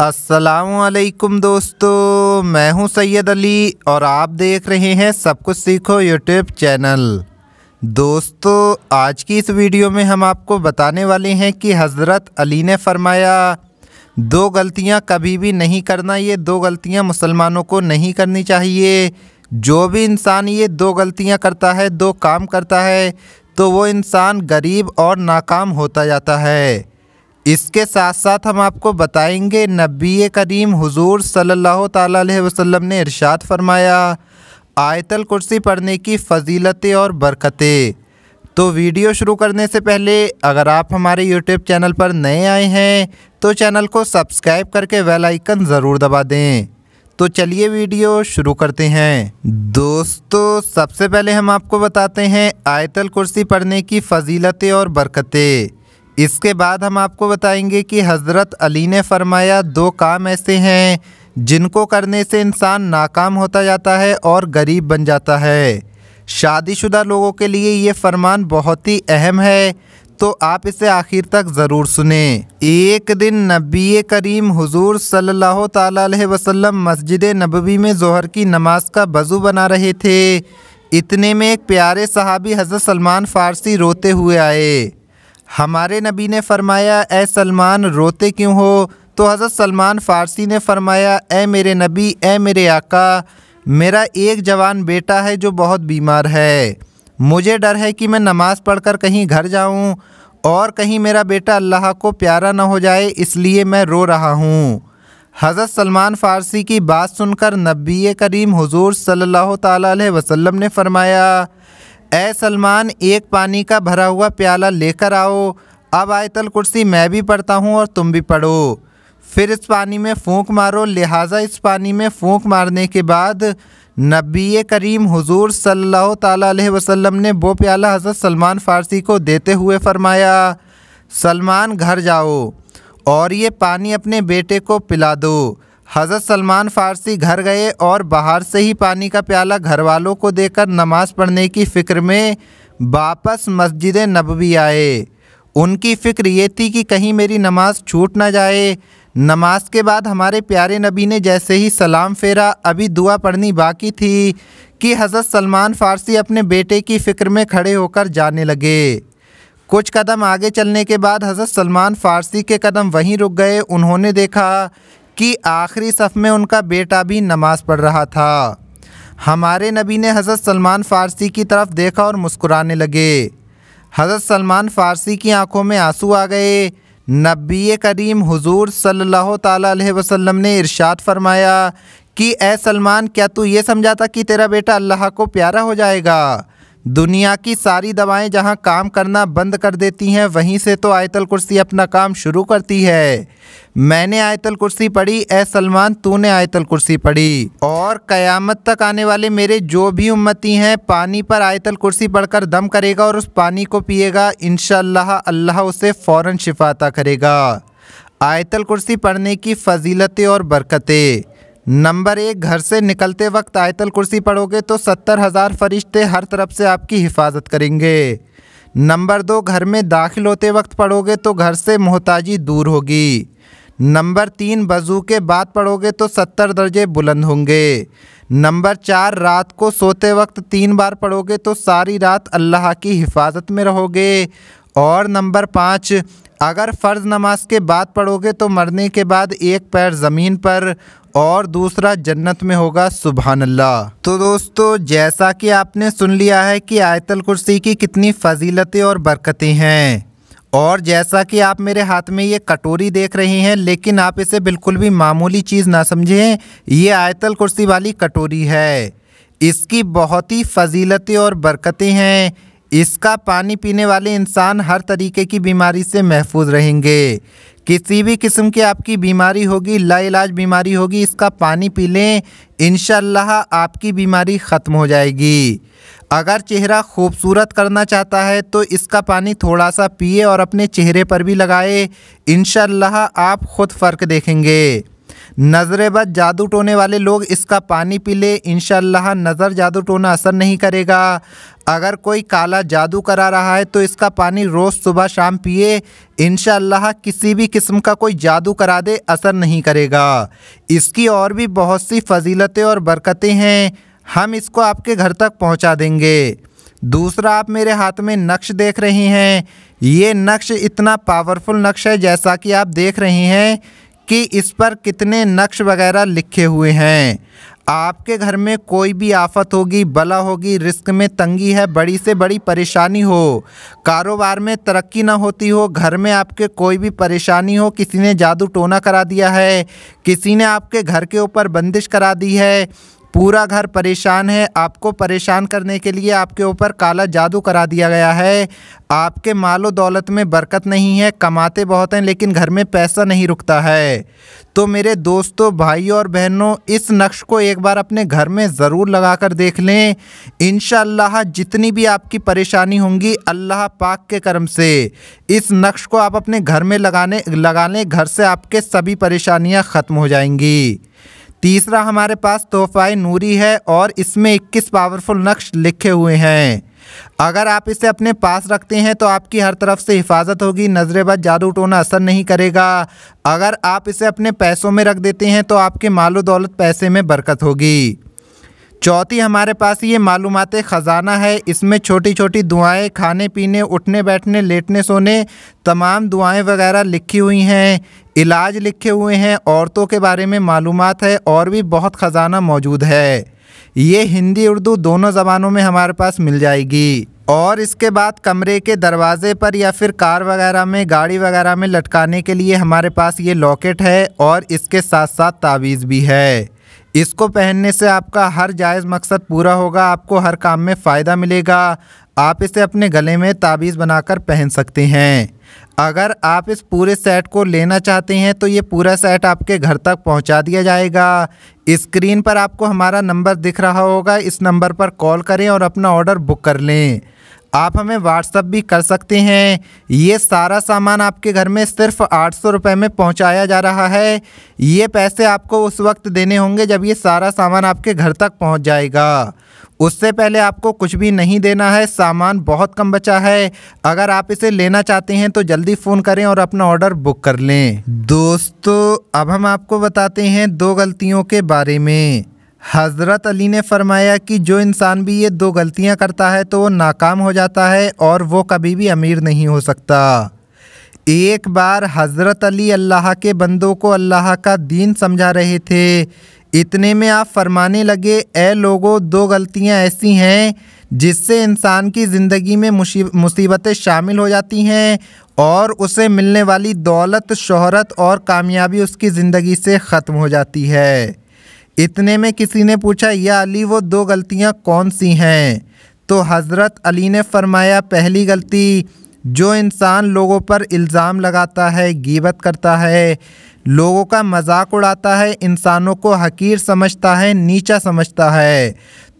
असलकुम दोस्तों मैं हूं सैयद अली और आप देख रहे हैं सब कुछ सीखो यूट्यूब चैनल दोस्तों आज की इस वीडियो में हम आपको बताने वाले हैं कि हज़रत अली ने फरमाया दो गलतियां कभी भी नहीं करना ये दो गलतियां मुसलमानों को नहीं करनी चाहिए जो भी इंसान ये दो गलतियां करता है दो काम करता है तो वो इंसान गरीब और नाकाम होता जाता है इसके साथ साथ हम आपको बताएंगे नबी करीम हुजूर सल्लल्लाहु अलैहि वसल्लम ने इरशाद फरमाया आयतल कुर्सी पढ़ने की फ़जीलतें और बरकतें तो वीडियो शुरू करने से पहले अगर आप हमारे यूट्यूब चैनल पर नए आए हैं तो चैनल को सब्सक्राइब करके वेल आइकन ज़रूर दबा दें तो चलिए वीडियो शुरू करते हैं दोस्तों सबसे पहले हम आपको बताते हैं आयतल कुर्सी पढ़ने की फ़जीलतें और बरकतें इसके बाद हम आपको बताएंगे कि हज़रत अली ने फरमाया दो काम ऐसे हैं जिनको करने से इंसान नाकाम होता जाता है और गरीब बन जाता है शादीशुदा लोगों के लिए ये फरमान बहुत ही अहम है तो आप इसे आखिर तक ज़रूर सुने एक दिन नबी करीम हुजूर सल्लल्लाहु अलैहि वसल्लम मस्जिद नबवी में जहर की नमाज का वज़ू बना रहे थे इतने में एक प्यारे सहाबी हज़रत सलमान फ़ारसी रोते हुए आए हमारे नबी ने फरमाया ए सलमान रोते क्यों हो तो हज़रत सलमान फ़ारसी ने फरमाया ए मेरे नबी ए मेरे आका मेरा एक जवान बेटा है जो बहुत बीमार है मुझे डर है कि मैं नमाज़ पढ़कर कहीं घर जाऊं और कहीं मेरा बेटा अल्लाह को प्यारा ना हो जाए इसलिए मैं रो रहा हूं। हज़रत सलमान फ़ारसी की बात सुनकर नबी करीम हुजूर सल्लल्लाहु अलैहि वसल्लम ने फरमाया ए सलमान एक पानी का भरा हुआ प्याला लेकर आओ अब आयतल कुर्सी मैं भी पढ़ता हूँ और तुम भी पढ़ो फिर इस पानी में फूंक मारो लिहाजा इस पानी में फूंक मारने के बाद नबी करीम हुजूर सल्लल्लाहु अलैहि वसल्लम ने वो प्याला हज़रत सलमान फ़ारसी को देते हुए फरमाया सलमान घर जाओ और ये पानी अपने बेटे को पिला दो हज़रत सलमान फ़ारसी घर गए और बाहर से ही पानी का प्याला घर वालों को देकर नमाज़ पढ़ने की फ़िक्र में वापस मस्जिद नबवी आए उनकी फ़िक्र ये थी कि कहीं मेरी नमाज़ छूट ना जाए नमाज के बाद हमारे प्यारे नबी ने जैसे ही सलाम फेरा अभी दुआ पढ़नी बाकी थी कि हज़रत सलमान फ़ारसी अपने बेटे की फ़िक्र में खड़े होकर जाने लगे कुछ कदम आगे चलने के बाद हज़रत सलमान फ़ारसी के कदम वहीं रुक गए उन्होंने देखा कि आखिरी सफ़ में उनका बेटा भी नमाज़ पढ़ रहा था हमारे नबी ने हज़रत सलमान फ़ारसी की तरफ देखा और मुस्कुराने लगे हज़रत सलमान फ़ारसी की आंखों में आंसू आ गए नबी करीम हुजूर सल्लल्लाहु अलैहि वसल्लम ने इरशाद फरमाया कि ए सलमान क्या तू ये समझा था कि तेरा बेटा अल्लाह को प्यारा हो जाएगा दुनिया की सारी दवाएं जहां काम करना बंद कर देती हैं वहीं से तो आयतल कुर्सी अपना काम शुरू करती है मैंने आयतल कुर्सी पढ़ी ए सलमान तूने आयतल कुर्सी पढ़ी और कयामत तक आने वाले मेरे जो भी उम्मती हैं पानी पर आयतल कुर्सी पढ़कर दम करेगा और उस पानी को पिएगा इन अल्लाह उसे फ़ौर शिफाता करेगा आयतल कुर्सी पढ़ने की फजीलतें और बरकतें नंबर एक घर से निकलते वक्त आयतल कुर्सी पढ़ोगे तो सत्तर हज़ार फरिश्ते हर तरफ से आपकी हिफाजत करेंगे नंबर दो घर में दाखिल होते वक्त पढ़ोगे तो घर से मोहताजी दूर होगी नंबर तीन बजू के बाद पढ़ोगे तो सत्तर दर्जे बुलंद होंगे नंबर चार रात को सोते वक्त तीन बार पढ़ोगे तो सारी रात अल्लाह की हिफाजत में रहोगे और नंबर पाँच अगर फ़र्ज़ नमाज के बाद पढ़ोगे तो मरने के बाद एक पैर ज़मीन पर और दूसरा जन्नत में होगा सुबहानल्ला तो दोस्तों जैसा कि आपने सुन लिया है कि आयतल कुर्सी की कितनी फजीलतें और बरकतें हैं और जैसा कि आप मेरे हाथ में ये कटोरी देख रहे हैं लेकिन आप इसे बिल्कुल भी मामूली चीज़ ना समझें ये आयतल कुर्सी वाली कटोरी है इसकी बहुत ही फजीलतें और बरकतें हैं इसका पानी पीने वाले इंसान हर तरीके की बीमारी से महफूज रहेंगे किसी भी किस्म की आपकी बीमारी होगी लाइलाज बीमारी होगी इसका पानी पी लें इन आपकी बीमारी ख़त्म हो जाएगी अगर चेहरा खूबसूरत करना चाहता है तो इसका पानी थोड़ा सा पिए और अपने चेहरे पर भी लगाए इन आप ख़ुद फ़र्क देखेंगे नज़र बद जादू टोने वाले लोग इसका पानी पी लें इन नज़र जादू टोना असर नहीं करेगा अगर कोई काला जादू करा रहा है तो इसका पानी रोज़ सुबह शाम पिए इन किसी भी किस्म का कोई जादू करा दे असर नहीं करेगा इसकी और भी बहुत सी फजीलतें और बरकतें हैं हम इसको आपके घर तक पहुंचा देंगे दूसरा आप मेरे हाथ में नक्श देख रहे हैं ये नक्श इतना पावरफुल नक्श है जैसा कि आप देख रहे हैं कि इस पर कितने नक्श वगैरह लिखे हुए हैं आपके घर में कोई भी आफत होगी बला होगी रिस्क में तंगी है बड़ी से बड़ी परेशानी हो कारोबार में तरक्की ना होती हो घर में आपके कोई भी परेशानी हो किसी ने जादू टोना करा दिया है किसी ने आपके घर के ऊपर बंदिश करा दी है पूरा घर परेशान है आपको परेशान करने के लिए आपके ऊपर काला जादू करा दिया गया है आपके मालो दौलत में बरकत नहीं है कमाते बहुत हैं लेकिन घर में पैसा नहीं रुकता है तो मेरे दोस्तों भाई और बहनों इस नक्श को एक बार अपने घर में ज़रूर लगा कर देख लें इन जितनी भी आपकी परेशानी होंगी अल्लाह पाक के कर्म से इस नक्श को आप अपने घर में लगाने लगा लें घर से आपके सभी परेशानियाँ ख़त्म हो जाएंगी तीसरा हमारे पास तोहफाई नूरी है और इसमें 21 पावरफुल नक्श लिखे हुए हैं अगर आप इसे अपने पास रखते हैं तो आपकी हर तरफ से हिफाजत होगी नज़रेबाज जादू टोना असर नहीं करेगा अगर आप इसे अपने पैसों में रख देते हैं तो आपके मालो दौलत पैसे में बरकत होगी चौथी हमारे पास ये मालूम ख़जाना है इसमें छोटी छोटी दुआएं खाने पीने उठने बैठने लेटने सोने तमाम दुआएं वगैरह लिखी हुई हैं इलाज लिखे हुए हैं औरतों के बारे में मालूम है और भी बहुत ख़जाना मौजूद है ये हिंदी उर्दू दोनों ज़बानों में हमारे पास मिल जाएगी और इसके बाद कमरे के दरवाज़े पर या फिर कार वगैरह में गाड़ी वगैरह में लटकाने के लिए हमारे पास ये लॉकेट है और इसके साथ साथ तावीज़ भी है इसको पहनने से आपका हर जायज़ मकसद पूरा होगा आपको हर काम में फ़ायदा मिलेगा आप इसे अपने गले में ताबीज़ बनाकर पहन सकते हैं अगर आप इस पूरे सेट को लेना चाहते हैं तो ये पूरा सेट आपके घर तक पहुंचा दिया जाएगा स्क्रीन पर आपको हमारा नंबर दिख रहा होगा इस नंबर पर कॉल करें और अपना ऑर्डर बुक कर लें आप हमें व्हाट्सअप भी कर सकते हैं ये सारा सामान आपके घर में सिर्फ आठ सौ रुपये में पहुंचाया जा रहा है ये पैसे आपको उस वक्त देने होंगे जब ये सारा सामान आपके घर तक पहुंच जाएगा उससे पहले आपको कुछ भी नहीं देना है सामान बहुत कम बचा है अगर आप इसे लेना चाहते हैं तो जल्दी फ़ोन करें और अपना ऑर्डर बुक कर लें दोस्तों अब हम आपको बताते हैं दो गलतियों के बारे में हज़रत अली ने फरमाया कि जो इंसान भी ये दो गलतियां करता है तो वो नाकाम हो जाता है और वो कभी भी अमीर नहीं हो सकता एक बार हज़रत अली अल्लाह के बंदों को अल्लाह का दीन समझा रहे थे इतने में आप फरमाने लगे ए लोगों दो गलतियां ऐसी हैं जिससे इंसान की ज़िंदगी में मुसीबतें शामिल हो जाती हैं और उसे मिलने वाली दौलत शहरत और कामयाबी उसकी ज़िंदगी से ख़त्म हो जाती है इतने में किसी ने पूछा या अली वो दो गलतियाँ कौन सी हैं तो हज़रत अली ने फरमाया पहली गलती जो इंसान लोगों पर इल्ज़ाम लगाता है गीबत करता है लोगों का मजाक उड़ाता है इंसानों को हकीर समझता है नीचा समझता है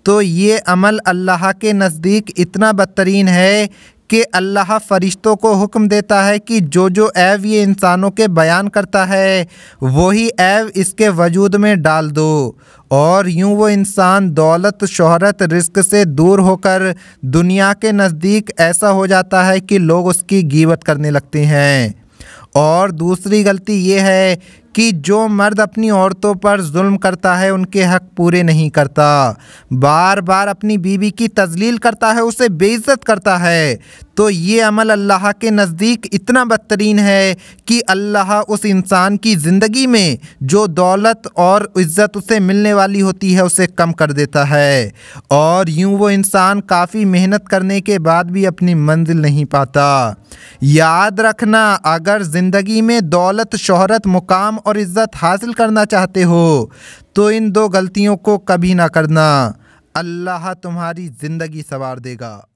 तो ये अमल अल्लाह के नज़दीक इतना बदतरीन है कि अल्लाह फ़रिश्तों को हुक्म देता है कि जो जो ऐब ये इंसानों के बयान करता है वही ऐब इसके वजूद में डाल दो और यूं वो इंसान दौलत शहरत रिस्क से दूर होकर दुनिया के नज़दीक ऐसा हो जाता है कि लोग उसकी गीवत करने लगते हैं और दूसरी गलती ये है कि जो मर्द अपनी औरतों पर जुल्म करता है उनके हक पूरे नहीं करता बार बार अपनी बीवी की तजलील करता है उसे बेइज्जत करता है तो ये अमल अल्लाह के नज़दीक इतना बदतरीन है कि अल्लाह उस इंसान की ज़िंदगी में जो दौलत और इज़्ज़त उसे मिलने वाली होती है उसे कम कर देता है और यूं वो इंसान काफ़ी मेहनत करने के बाद भी अपनी मंजिल नहीं पाता याद रखना अगर ज़िंदगी में दौलत शहरत मुकाम और इज़्ज़त हासिल करना चाहते हो तो इन दो गलतियों को कभी ना करना अल्लाह तुम्हारी ज़िंदगी संवार देगा